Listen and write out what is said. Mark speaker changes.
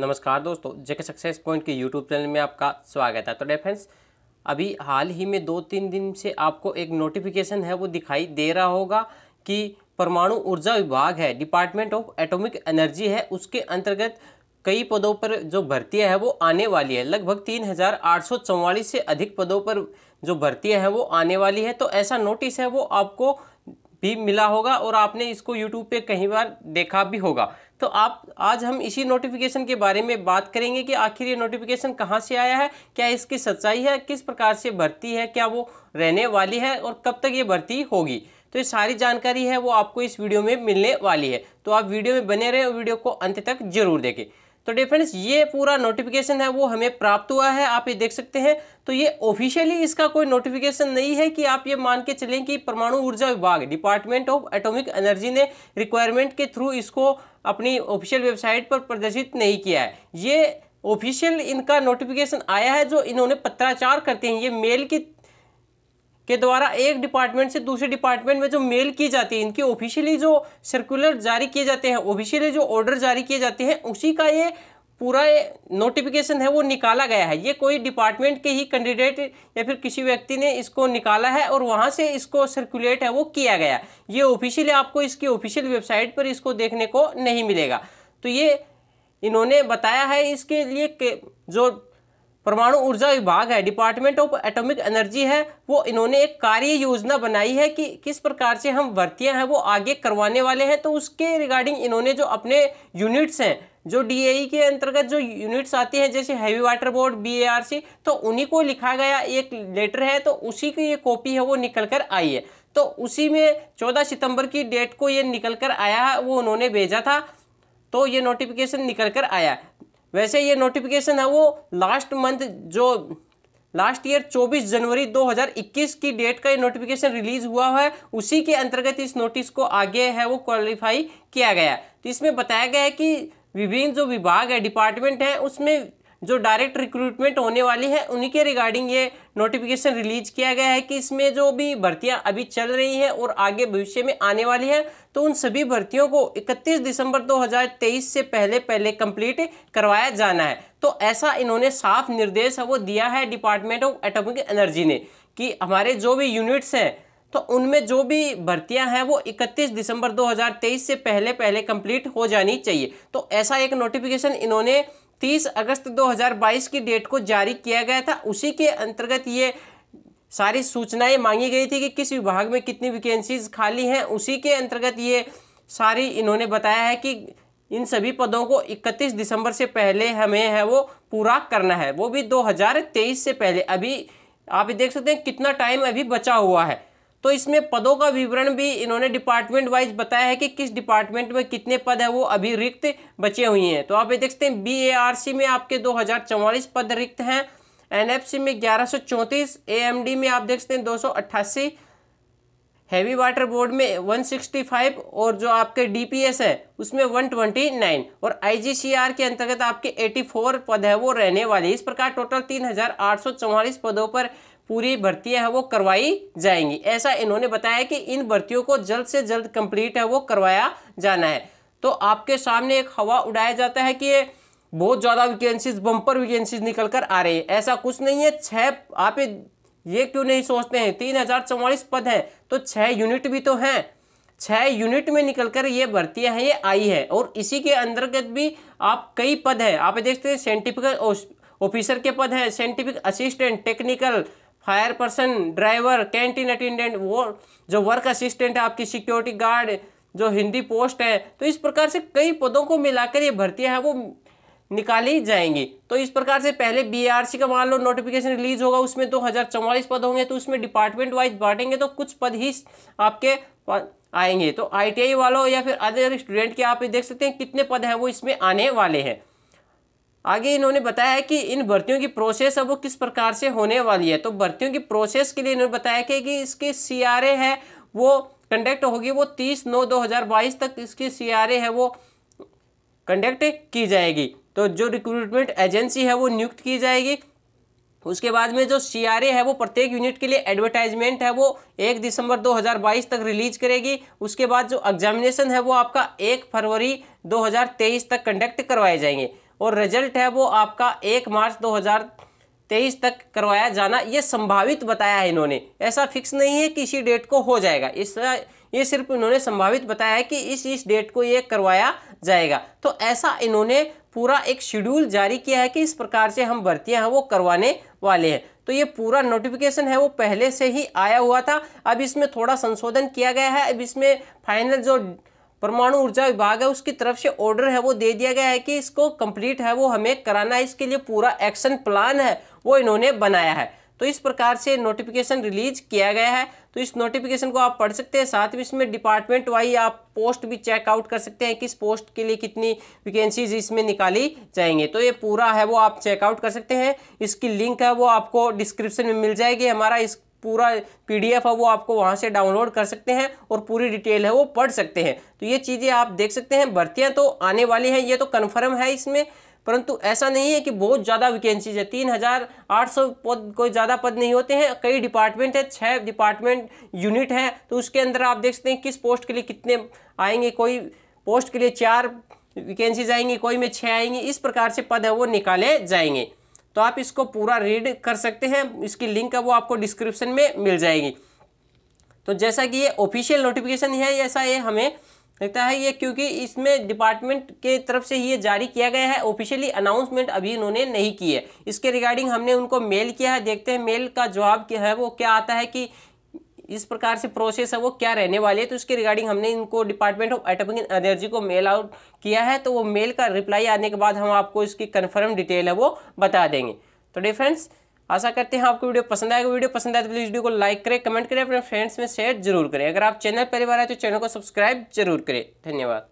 Speaker 1: नमस्कार दोस्तों JK success point के यूट्यूब चैनल में आपका स्वागत है तो डेफेंस अभी हाल ही में दो तीन दिन से आपको एक नोटिफिकेशन है वो दिखाई दे रहा होगा कि परमाणु ऊर्जा विभाग है डिपार्टमेंट ऑफ एटॉमिक एनर्जी है उसके अंतर्गत कई पदों पर जो भर्ती हैं वो आने वाली है लगभग तीन हज़ार आठ सौ चौवालीस से अधिक पदों पर जो भर्तियाँ हैं वो आने वाली है तो ऐसा नोटिस है वो आपको भी मिला होगा और आपने इसको यूट्यूब पे कहीं बार देखा भी होगा तो आप आज हम इसी नोटिफिकेशन के बारे में बात करेंगे कि आखिर ये नोटिफिकेशन कहाँ से आया है क्या इसकी सच्चाई है किस प्रकार से भर्ती है क्या वो रहने वाली है और कब तक ये भर्ती होगी तो ये सारी जानकारी है वो आपको इस वीडियो में मिलने वाली है तो आप वीडियो में बने रहें और वीडियो को अंत तक जरूर देखें तो डिफ्रेंड्स ये पूरा नोटिफिकेशन है वो हमें प्राप्त हुआ है आप ये देख सकते हैं तो ये ऑफिशियली इसका कोई नोटिफिकेशन नहीं है कि आप ये मान के चलें कि परमाणु ऊर्जा विभाग डिपार्टमेंट ऑफ एटॉमिक एनर्जी ने रिक्वायरमेंट के थ्रू इसको अपनी ऑफिशियल वेबसाइट पर प्रदर्शित नहीं किया है ये ऑफिशियल इनका नोटिफिकेशन आया है जो इन्होंने पत्राचार करते हैं ये मेल की के द्वारा एक डिपार्टमेंट से दूसरे डिपार्टमेंट में जो मेल की जाती है इनकी ऑफिशियली जो सर्कुलर जारी किए जाते हैं ऑफिशियली जो ऑर्डर जारी किए जाते हैं उसी का ये पूरा नोटिफिकेशन है वो निकाला गया है ये कोई डिपार्टमेंट के ही कैंडिडेट या फिर किसी व्यक्ति ने इसको निकाला है और वहाँ से इसको सर्कुलेट है वो किया गया ये ऑफिशियली आपको इसकी ऑफिशियल वेबसाइट पर इसको देखने को नहीं मिलेगा तो ये इन्होंने बताया है इसके लिए के जो परमाणु ऊर्जा विभाग है डिपार्टमेंट ऑफ एटॉमिक एनर्जी है वो इन्होंने एक कार्य योजना बनाई है कि किस प्रकार से हम भर्तियां हैं वो आगे करवाने वाले हैं तो उसके रिगार्डिंग इन्होंने जो अपने यूनिट्स हैं जो डीएई e के अंतर्गत जो यूनिट्स आती हैं जैसे हैवी वाटर बोर्ड बीएआरसी तो उन्हीं को लिखा गया एक लेटर है तो उसी की ये कॉपी है वो निकल कर आई है तो उसी में चौदह सितंबर की डेट को ये निकल कर आया है वो उन्होंने भेजा था तो ये नोटिफिकेशन निकल कर आया वैसे ये नोटिफिकेशन है वो लास्ट मंथ जो लास्ट ईयर 24 जनवरी 2021 की डेट का ये नोटिफिकेशन रिलीज हुआ है उसी के अंतर्गत इस नोटिस को आगे है वो क्वालिफाई किया गया तो इसमें बताया गया है कि विभिन्न जो विभाग है डिपार्टमेंट है उसमें जो डायरेक्ट रिक्रूटमेंट होने वाली है उन्हीं के रिगार्डिंग ये नोटिफिकेशन रिलीज किया गया है कि इसमें जो भी भर्तियां अभी चल रही हैं और आगे भविष्य में आने वाली हैं तो उन सभी भर्तियों को 31 दिसंबर 2023 से पहले पहले कंप्लीट करवाया जाना है तो ऐसा इन्होंने साफ निर्देश है वो दिया है डिपार्टमेंट ऑफ एटॉमिक एनर्जी ने कि हमारे जो भी यूनिट्स हैं तो उनमें जो भी भर्तियां हैं वो 31 दिसंबर 2023 से पहले पहले कंप्लीट हो जानी चाहिए तो ऐसा एक नोटिफिकेशन इन्होंने 30 अगस्त 2022 की डेट को जारी किया गया था उसी के अंतर्गत ये सारी सूचनाएं मांगी गई थी कि किस विभाग में कितनी वैकेंसीज खाली हैं उसी के अंतर्गत ये सारी इन्होंने बताया है कि इन सभी पदों को 31 दिसंबर से पहले हमें है वो पूरा करना है वो भी 2023 से पहले अभी आप देख सकते हैं कितना टाइम अभी बचा हुआ है तो इसमें पदों का विवरण भी इन्होंने डिपार्टमेंट वाइज बताया है कि किस डिपार्टमेंट में कितने पद है वो अभी रिक्त बचे हुए हैं तो आप ये देखते हैं बी में आपके दो पद रिक्त हैं एनएफसी में ग्यारह सौ चौंतीस एएमडी में आप देखते हैं दो सौ अट्ठासी हैवी वाटर बोर्ड में 165 और जो आपके डीपीएस है उसमें 129 और आईजीसीआर के अंतर्गत आपके 84 पद है वो रहने वाले इस प्रकार टोटल तीन पदों पर पूरी भर्तियां हैं वो करवाई जाएंगी ऐसा इन्होंने बताया कि इन भर्तियों को जल्द से जल्द कंप्लीट है वो करवाया जाना है तो आपके सामने एक हवा उड़ाया जाता है कि बहुत ज़्यादा वैकेंसीज बम्पर वैकेंसीज निकल कर आ रही है ऐसा कुछ नहीं है छः आप ये क्यों नहीं सोचते हैं तीन हज़ार चौवालीस पद हैं तो छः यूनिट भी तो हैं छः यूनिट में निकलकर ये भर्तियाँ हैं ये आई है और इसी के अंतर्गत भी आप कई पद हैं आप देखते हैं साइंटिफिक ऑफिसर के पद हैं scientific assistant technical fire person driver canteen attendant वो जो वर्क असिस्टेंट है आपकी सिक्योरिटी गार्ड जो हिंदी पोस्ट है तो इस प्रकार से कई पदों को मिलाकर ये भर्तियाँ हैं वो निकाली जाएंगी तो इस प्रकार से पहले बीआरसी का मान लो नोटिफिकेशन रिलीज होगा उसमें दो तो हज़ार चौवालीस पद होंगे तो उसमें डिपार्टमेंट वाइज बांटेंगे तो कुछ पद ही आपके आएंगे तो आईटीआई वालों या फिर अदर स्टूडेंट के आप देख सकते हैं कितने पद हैं वो इसमें आने वाले हैं आगे इन्होंने बताया है कि इन भर्तियों की प्रोसेस अब वो किस प्रकार से होने वाली है तो भर्तियों की प्रोसेस के लिए इन्होंने बताया कि, कि इसकी सी है वो कंडक्ट होगी वो तीस नौ दो हज़ार बाईस तक इसकी सी है वो कंडक्ट की जाएगी तो जो रिक्रूटमेंट एजेंसी है वो नियुक्त की जाएगी उसके बाद में जो सी है वो प्रत्येक यूनिट के लिए एडवर्टाइजमेंट है वो एक दिसंबर 2022 तक रिलीज करेगी उसके बाद जो एग्जामिनेशन है वो आपका एक फरवरी 2023 तक कंडक्ट करवाए जाएंगे और रिजल्ट है वो आपका एक मार्च 2023 तक करवाया जाना ये संभावित बताया है इन्होंने ऐसा फिक्स नहीं है कि इसी डेट को हो जाएगा इस ये सिर्फ इन्होंने संभावित बताया है कि इस इस डेट को ये करवाया जाएगा तो ऐसा इन्होंने पूरा एक शेड्यूल जारी किया है कि इस प्रकार से हम भर्तियाँ हैं वो करवाने वाले हैं तो ये पूरा नोटिफिकेशन है वो पहले से ही आया हुआ था अब इसमें थोड़ा संशोधन किया गया है अब इसमें फाइनल जो परमाणु ऊर्जा विभाग है उसकी तरफ से ऑर्डर है वो दे दिया गया है कि इसको कंप्लीट है वो हमें कराना है इसके लिए पूरा एक्शन प्लान है वो इन्होंने बनाया है तो इस प्रकार से नोटिफिकेशन रिलीज किया गया है तो इस नोटिफिकेशन को आप पढ़ सकते हैं साथ में इसमें डिपार्टमेंट वाइज आप पोस्ट भी चेकआउट कर सकते हैं किस पोस्ट के लिए कितनी वैकेंसीज इसमें निकाली जाएंगे तो ये पूरा है वो आप चेकआउट कर सकते हैं इसकी लिंक है वो आपको डिस्क्रिप्शन में मिल जाएगी हमारा इस पूरा पीडीएफ है वो आपको वहाँ से डाउनलोड कर सकते हैं और पूरी डिटेल है वो पढ़ सकते हैं तो ये चीज़ें आप देख सकते हैं भर्तियाँ तो आने वाली हैं ये तो कन्फर्म है इसमें परंतु ऐसा नहीं है कि बहुत ज़्यादा वैकेंसीज है तीन हज़ार आठ सौ पद कोई ज़्यादा पद नहीं होते हैं कई डिपार्टमेंट है छः डिपार्टमेंट यूनिट है तो उसके अंदर आप देख सकते हैं किस पोस्ट के लिए कितने आएंगे कोई पोस्ट के लिए चार वैकेंसीज आएंगी कोई में छः आएंगी इस प्रकार से पद है वो निकाले जाएंगे तो आप इसको पूरा रीड कर सकते हैं इसकी लिंक है वो आपको डिस्क्रिप्शन में मिल जाएगी तो जैसा कि ये ऑफिशियल नोटिफिकेशन है ऐसा ये हमें लगता है ये क्योंकि इसमें डिपार्टमेंट के तरफ से ये जारी किया गया है ऑफिशियली अनाउंसमेंट अभी इन्होंने नहीं की है इसके रिगार्डिंग हमने उनको मेल किया है देखते हैं मेल का जवाब क्या है वो क्या आता है कि इस प्रकार से प्रोसेस है वो क्या रहने वाली है तो इसके रिगार्डिंग हमने इनको डिपार्टमेंट ऑफ एटॉमिक एनर्जी को मेल आउट किया है तो वो मेल का रिप्लाई आने के बाद हम आपको इसकी कन्फर्म डिटेल है वो बता देंगे तो डे फ्रेंड्स आशा करते हैं आपको वीडियो पसंद आएगा वीडियो पसंद आए तो प्लीज़ वीडियो को लाइक करें कमेंट करें अपने फ्रेंड्स में शेयर जरूर करें अगर आप चैनल पहली बार आए तो चैनल को सब्सक्राइब जरूर करें धन्यवाद